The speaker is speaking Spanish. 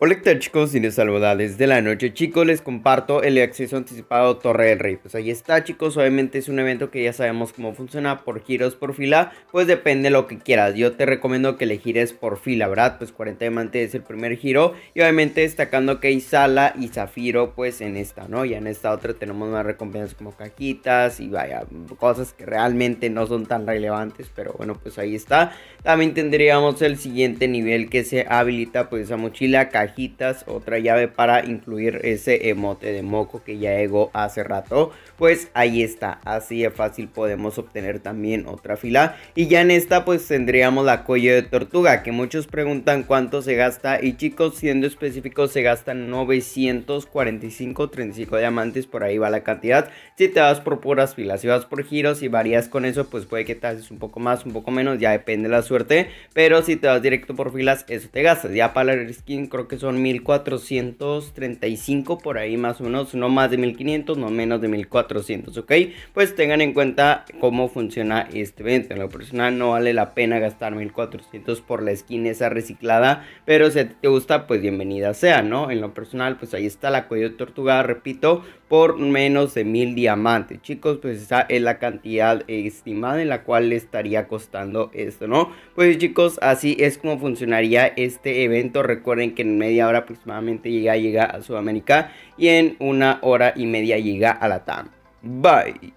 Hola chicos y saludades de la noche chicos les comparto el acceso anticipado Torre del Rey pues ahí está chicos obviamente es un evento que ya sabemos cómo funciona por giros por fila pues depende lo que quieras yo te recomiendo que le gires por fila verdad pues 40 diamantes es el primer giro y obviamente destacando que hay sala y zafiro pues en esta no ya en esta otra tenemos más recompensas como cajitas y vaya cosas que realmente no son tan relevantes pero bueno pues ahí está también tendríamos el siguiente nivel que se habilita pues esa mochila cajita otra llave para incluir ese emote de moco que ya llegó hace rato, pues ahí está, así de fácil podemos obtener también otra fila y ya en esta pues tendríamos la cuello de tortuga que muchos preguntan cuánto se gasta y chicos siendo específicos se gastan 945 35 diamantes por ahí va la cantidad si te vas por puras filas si vas por giros y varias varías con eso pues puede que te haces un poco más un poco menos ya depende la suerte pero si te vas directo por filas eso te gastas ya para el skin creo que son 1435 por ahí más o menos, no más de 1500, no menos de 1400, ¿ok? Pues tengan en cuenta cómo funciona este evento. En lo personal no vale la pena gastar 1400 por la skin esa reciclada, pero si te gusta, pues bienvenida sea, ¿no? En lo personal, pues ahí está la cuello tortuga, repito, por menos de 1000 diamantes. Chicos, pues esa es la cantidad estimada en la cual le estaría costando esto, ¿no? Pues chicos, así es como funcionaría este evento. Recuerden que en media hora aproximadamente llega, llega a Sudamérica y en una hora y media llega a la TAM. Bye.